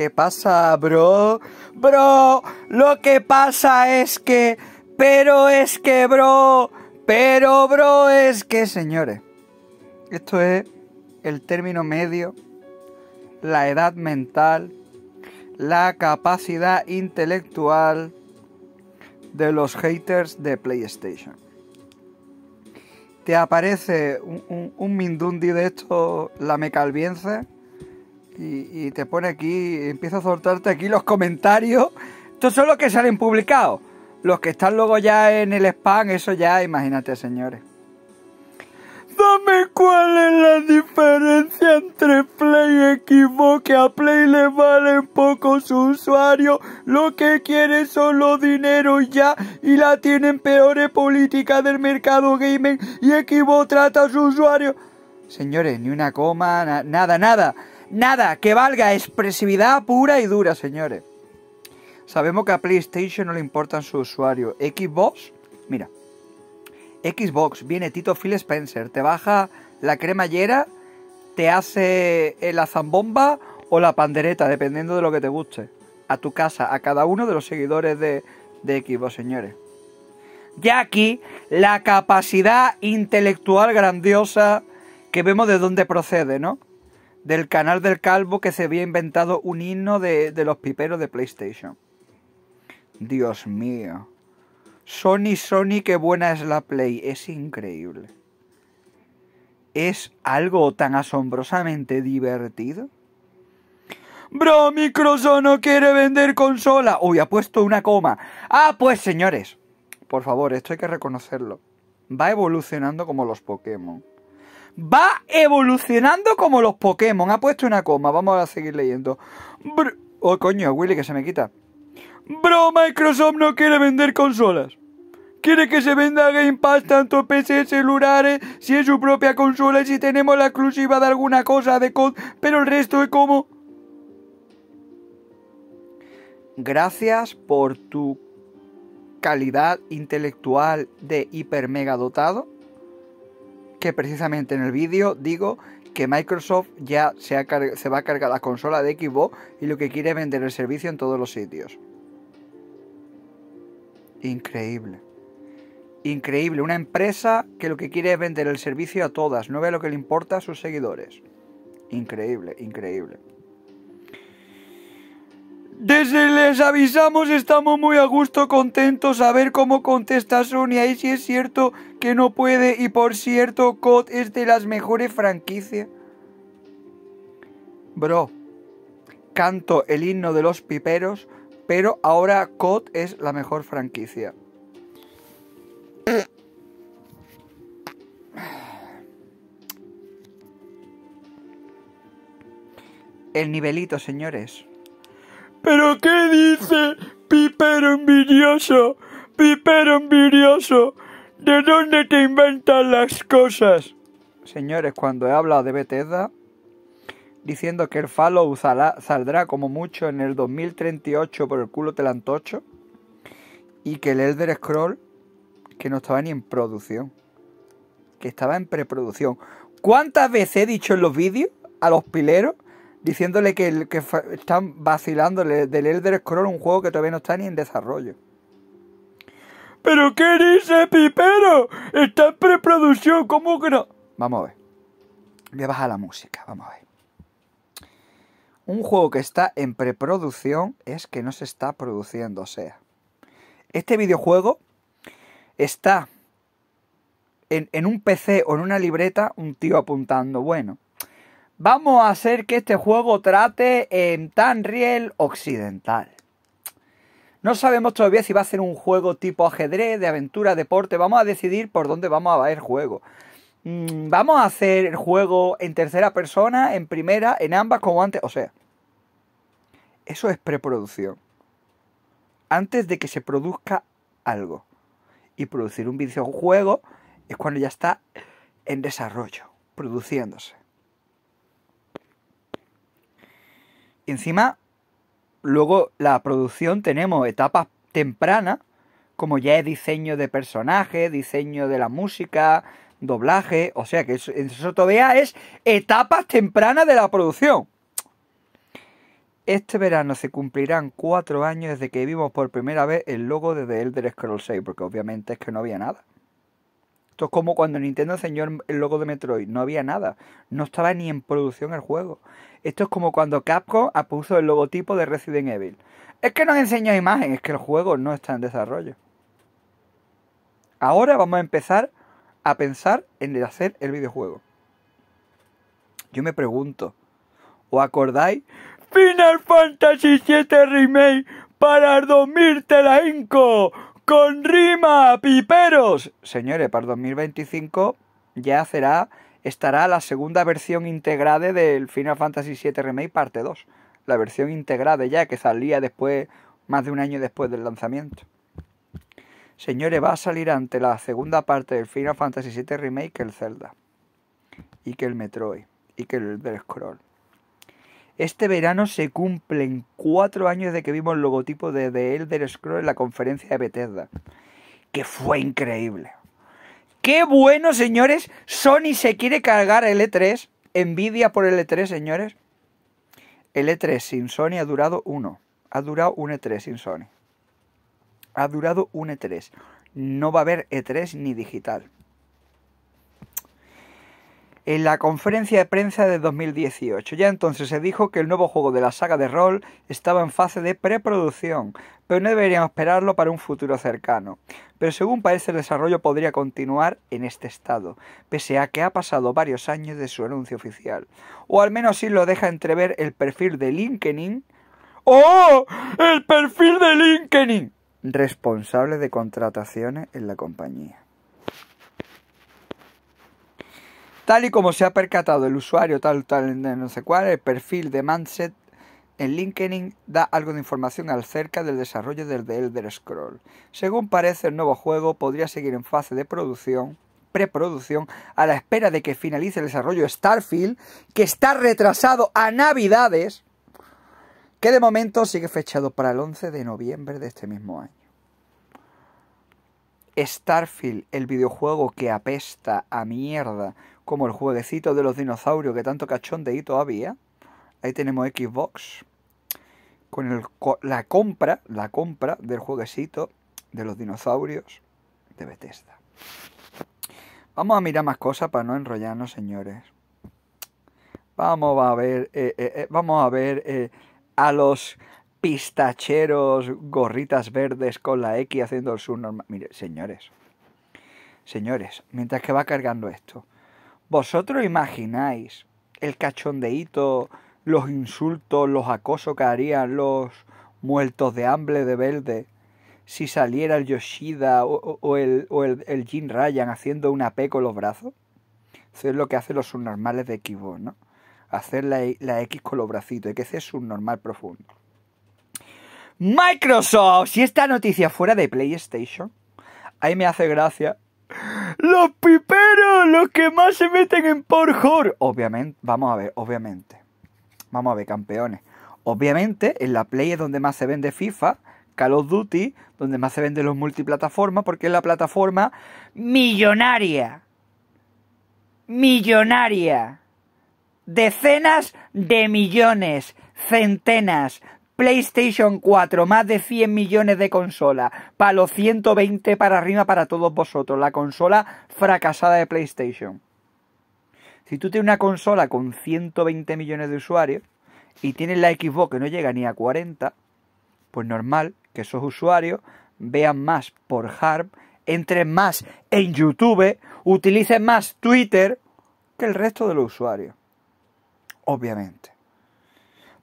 ¿Qué pasa, bro? Bro, lo que pasa es que... Pero es que, bro... Pero, bro, es que, señores. Esto es el término medio, la edad mental, la capacidad intelectual de los haters de PlayStation. Te aparece un, un, de Mindundi de La mecalviense y, te pone aquí, empieza a soltarte aquí los comentarios. Estos son los que salen publicados. Los que están luego ya en el spam, eso ya, imagínate, señores. Dame cuál es la diferencia entre Play y Equivoque a Play le valen poco su usuario, lo que quiere los dinero ya, y la tienen peores políticas del mercado gaming, y Equivo trata a su usuario. Señores, ni una coma, nada, nada. Nada que valga expresividad pura y dura, señores. Sabemos que a PlayStation no le importan su usuario. Xbox, mira. Xbox, viene Tito Phil Spencer, te baja la cremallera, te hace eh, la zambomba o la pandereta, dependiendo de lo que te guste. A tu casa, a cada uno de los seguidores de, de Xbox, señores. Ya aquí la capacidad intelectual grandiosa que vemos de dónde procede, ¿no? del canal del calvo que se había inventado un himno de, los piperos de PlayStation. Dios mío. Sony, Sony, qué buena es la Play. Es increíble. Es algo tan asombrosamente divertido. Bro, Microsoft no quiere vender consola. Uy, ha puesto una coma. Ah, pues señores. Por favor, esto hay que reconocerlo. Va evolucionando como los Pokémon. Va evolucionando como los Pokémon. Ha puesto una coma. Vamos a seguir leyendo. oh, coño, Willy, que se me quita. Bro, Microsoft no quiere vender consolas. Quiere que se venda Game Pass tanto PC, celulares, si es su propia consola y si tenemos la exclusiva de alguna cosa de COD, pero el resto es como... Gracias por tu calidad intelectual de hiper mega dotado que precisamente en el vídeo digo que Microsoft ya se, va a cargar la consola de Xbox y lo que quiere es vender el servicio en todos los sitios. Increíble. Increíble. Una empresa que lo que quiere es vender el servicio a todas. No ve lo que le importa a sus seguidores. Increíble, increíble. Desde les avisamos estamos muy a gusto, contentos a ver cómo contesta Sony y si es cierto que no puede y por cierto COD es de las mejores franquicias. Bro, canto el himno de los piperos, pero ahora COD es la mejor franquicia. El nivelito, señores. ¿Pero qué dice? Pipero envidioso, pipero envidioso, ¿de dónde te inventan las cosas? Señores, cuando he hablado de Bethesda, diciendo que el Fallout saldrá como mucho en el 2038 por el culo telantocho y que el Elder Scroll que no estaba ni en producción, que estaba en preproducción. ¿Cuántas veces he dicho en los vídeos a los pileros diciéndole que, que están vacilándole del Elder Scroll, un juego que todavía no está ni en desarrollo. ¿Pero qué dice Pipero? Está en preproducción, ¿cómo que no? Vamos a ver. Voy a la música, vamos a ver. Un juego que está en preproducción es que no se está produciendo, o sea. Este videojuego está en, en un PC o en una libreta un tío apuntando, bueno, Vamos a hacer que este juego trate en Tanriel Occidental. No sabemos todavía si va a ser un juego tipo ajedrez, de aventura, deporte. Vamos a decidir por dónde vamos a ver el juego. Mm, vamos a hacer el juego en tercera persona, en primera, en ambas como antes. O sea, eso es preproducción. Antes de que se produzca algo. Y producir un videojuego es cuando ya está en desarrollo, produciéndose. encima, luego la producción tenemos etapas tempranas, como ya es diseño de personaje, diseño de la música, doblaje, o sea que eso, eso todavía es etapas tempranas de la producción. Este verano se cumplirán cuatro años desde que vimos por primera vez el logo de The Elder Scrolls 6, porque obviamente es que no había nada. Esto es como cuando Nintendo enseñó el logo de Metroid. No había nada. No estaba ni en producción el juego. Esto es como cuando Capcom ah, puso el logotipo de Resident Evil. Es que han enseñado imagen, es que el juego no está en desarrollo. Ahora vamos a empezar a pensar en hacer el videojuego. Yo me pregunto, ¿os acordáis? Final Fantasy VII Remake para Inco! con rima, piperos. Señores, para 2025 ya será, estará la segunda versión integrada del Final Fantasy VII Remake parte 2. La versión integrada ya que salía después, más de un año después del lanzamiento. Señores, va a salir ante la segunda parte del Final Fantasy VII Remake que el Zelda. Y que el Metroid. Y que el del Scroll. Este verano se cumplen cuatro años de que vimos el logotipo de Elder Scrolls en la conferencia de Bethesda. Que fue increíble. ¡Qué bueno, señores! Sony se quiere cargar el E3. Envidia por el E3, señores. El E3 sin Sony ha durado uno. Ha durado un E3 sin Sony. Ha durado un E3. No va a haber E3 ni digital en la conferencia de prensa de 2018. Ya entonces se dijo que el nuevo juego de la saga de rol estaba en fase de preproducción, pero no deberíamos esperarlo para un futuro cercano. Pero según parece el desarrollo podría continuar en este estado, pese a que ha pasado varios años de su anuncio oficial. O al menos sí lo deja entrever el perfil de LinkedIn. ¡Oh! ¡El perfil de LinkedIn! Responsable de contrataciones en la compañía. Tal y como se ha percatado el usuario tal, tal, no sé cuál, el perfil de Manset en LinkedIn da algo de información acerca del desarrollo del The Elder Scroll. Según parece, el nuevo juego podría seguir en fase de producción, preproducción, a la espera de que finalice el desarrollo Starfield, que está retrasado a Navidades, que de momento sigue fechado para el 11 de noviembre de este mismo año. Starfield, el videojuego que apesta a mierda, como el jueguecito de los dinosaurios que tanto cachón había. Ahí tenemos Xbox con la compra, la compra del jueguecito de los dinosaurios de Bethesda. Vamos a mirar más cosas para no enrollarnos, señores. Vamos a ver, eh, eh, eh, vamos a ver a los pistacheros, gorritas verdes con la X haciendo el subnormal. Mire, señores, señores, mientras que va cargando esto, ¿vosotros imagináis el cachondeíto, los insultos, los acosos que harían los muertos de hambre de verde si saliera el Yoshida o, el, o Jim Ryan haciendo una P con los brazos? Eso es lo que hacen los subnormales de equivo ¿no? Hacer la, X con los bracitos, y que hacer subnormal profundo. Microsoft, si esta noticia fuera de PlayStation, ahí me hace gracia. Los piperos, los que más se meten en Pornhub. Obviamente, vamos a ver, obviamente. Vamos a ver, campeones. Obviamente, en la Play es donde más se vende FIFA, Call of Duty, donde más se vende los multiplataformas, porque es la plataforma millonaria. Millonaria. Decenas de millones, centenas, PlayStation 4, más de 100 millones de consolas, para los 120 para arriba para todos vosotros, la consola fracasada de PlayStation. Si tú tienes una consola con 120 millones de usuarios y tienes la Xbox que no llega ni a 40, pues normal que esos usuarios vean más por Harp, entren más en YouTube, utilicen más Twitter que el resto de los usuarios. Obviamente.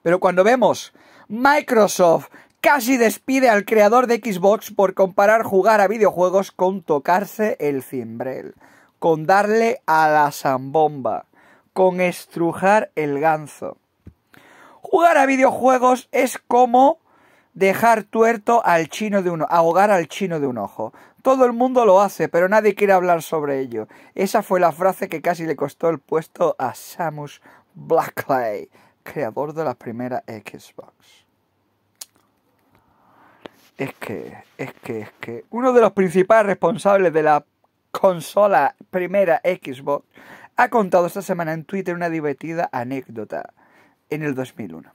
Pero cuando vemos Microsoft casi despide al creador de Xbox por comparar jugar a videojuegos con tocarse el cimbrel, con darle a la zambomba, con estrujar el ganso. Jugar a videojuegos es como dejar tuerto al chino de uno, ahogar al chino de un ojo. Todo el mundo lo hace, pero nadie quiere hablar sobre ello. Esa fue la frase que casi le costó el puesto a Samus Blackley creador de la primera Xbox. Es que, es que, es que, uno de los principales responsables de la consola primera Xbox ha contado esta semana en Twitter una divertida anécdota en el 2001,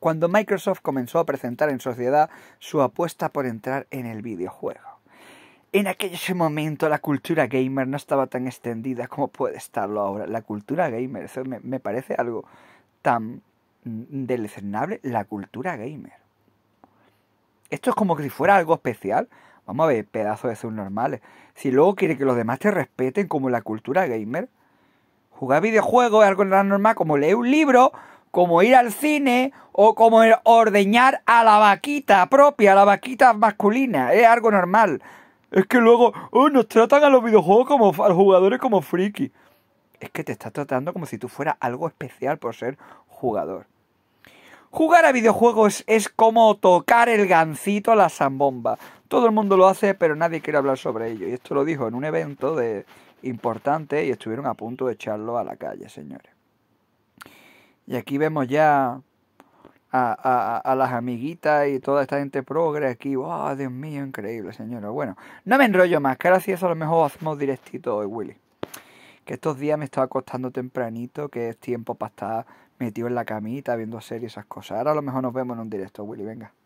cuando Microsoft comenzó a presentar en sociedad su apuesta por entrar en el videojuego. En aquel momento la cultura gamer no estaba tan extendida como puede estarlo ahora. La cultura gamer, eso me parece algo tan mm, deleznable la cultura gamer. Esto es como que si fuera algo especial. Vamos a ver, pedazos de normales, Si luego quiere que los demás te respeten como la cultura gamer, jugar videojuegos es algo normal como leer un libro, como ir al cine o como ordeñar a la vaquita propia, a la vaquita masculina. Es algo normal. Es que luego oh, nos tratan a los videojuegos como a los jugadores como friki es que te estás tratando como si tú fueras algo especial por ser jugador. Jugar a videojuegos es como tocar el gancito a la zambomba. Todo el mundo lo hace, pero nadie quiere hablar sobre ello. Y esto lo dijo en un evento de importante y estuvieron a punto de echarlo a la calle, señores. Y aquí vemos ya a, las amiguitas y toda esta gente progre aquí. ¡Oh, Dios mío, increíble, señores. Bueno, no me enrollo más. Gracias, a lo mejor hacemos directito hoy, Willy que estos días me estaba acostando tempranito, que es tiempo para estar metido en la camita, viendo series esas cosas. Ahora a lo mejor nos vemos en un directo, Willy, venga.